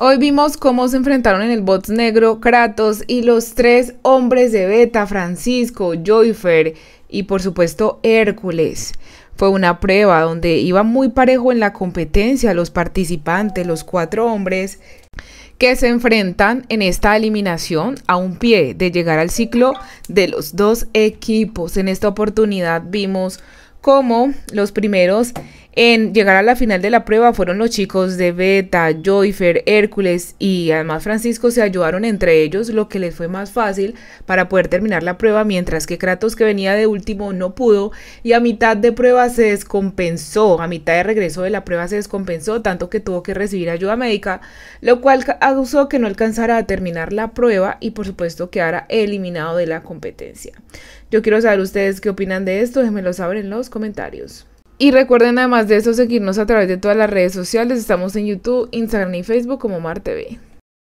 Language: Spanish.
Hoy vimos cómo se enfrentaron en el bots negro Kratos y los tres hombres de Beta, Francisco, Joyfer y por supuesto Hércules. Fue una prueba donde iba muy parejo en la competencia los participantes, los cuatro hombres que se enfrentan en esta eliminación a un pie de llegar al ciclo de los dos equipos. En esta oportunidad vimos cómo los primeros en llegar a la final de la prueba fueron los chicos de Beta, Joyfer, Hércules y además Francisco se ayudaron entre ellos, lo que les fue más fácil para poder terminar la prueba, mientras que Kratos que venía de último no pudo y a mitad de prueba se descompensó, a mitad de regreso de la prueba se descompensó, tanto que tuvo que recibir ayuda médica, lo cual causó que no alcanzara a terminar la prueba y por supuesto quedara eliminado de la competencia. Yo quiero saber ustedes qué opinan de esto, déjenmelo saber en los comentarios. Y recuerden además de eso seguirnos a través de todas las redes sociales. Estamos en YouTube, Instagram y Facebook como MarTV.